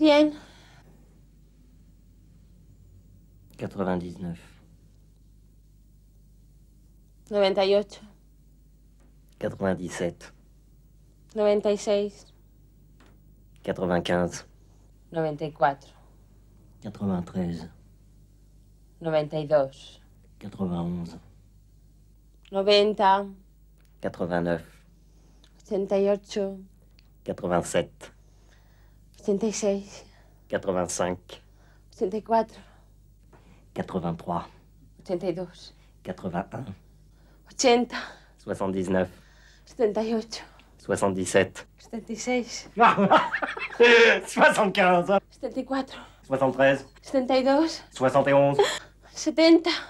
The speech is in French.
100. 99. 98. 97. 96. 95. 94. 93. 92. 91. 90. 89. 88. 87. 86. 85. 84. 83. 82. 81. 80. 79. 78. 77. 76. 75. 74. 73. 72. 71. 70.